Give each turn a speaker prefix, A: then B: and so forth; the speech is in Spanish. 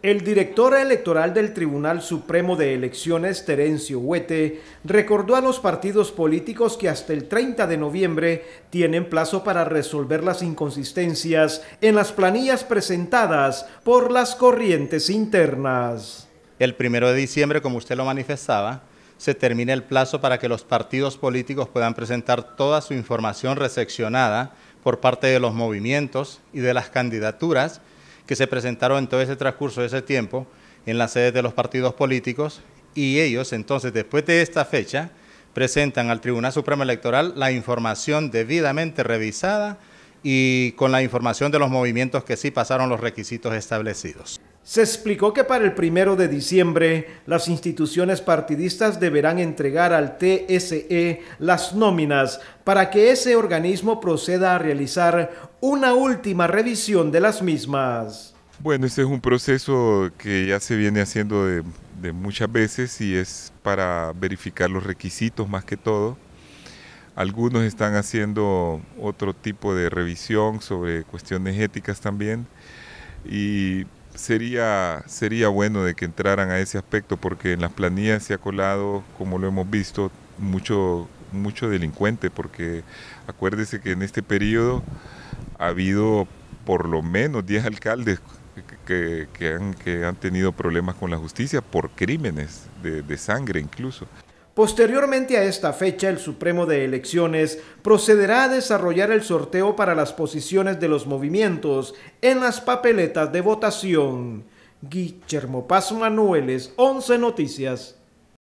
A: El director electoral del Tribunal Supremo de Elecciones, Terencio Huete, recordó a los partidos políticos que hasta el 30 de noviembre tienen plazo para resolver las inconsistencias en las planillas presentadas por las
B: corrientes internas. El primero de diciembre, como usted lo manifestaba, se termina el plazo para que los partidos políticos puedan presentar toda su información recepcionada por parte de los movimientos y de las candidaturas que se presentaron en todo ese transcurso de ese tiempo en las sedes de los partidos políticos y ellos entonces después de esta fecha presentan al Tribunal Supremo Electoral la información debidamente revisada y con la información de los movimientos que sí pasaron los requisitos establecidos.
A: Se explicó que para el primero de diciembre las instituciones partidistas deberán entregar al TSE las nóminas para que ese organismo proceda a realizar una última revisión de las mismas.
C: Bueno, este es un proceso que ya se viene haciendo de, de muchas veces y es para verificar los requisitos más que todo. Algunos están haciendo otro tipo de revisión sobre cuestiones éticas también y sería, sería bueno de que entraran a ese aspecto porque en las planillas se ha colado, como lo hemos visto, mucho, mucho delincuente, porque acuérdese que en este periodo ha habido por lo menos 10 alcaldes que, han, que han tenido problemas con la justicia por crímenes de sangre incluso.
A: Posteriormente a esta fecha, el Supremo de Elecciones procederá a desarrollar el sorteo para las posiciones de los movimientos en las papeletas de votación. Guillermo Paz Manueles, 11 Noticias.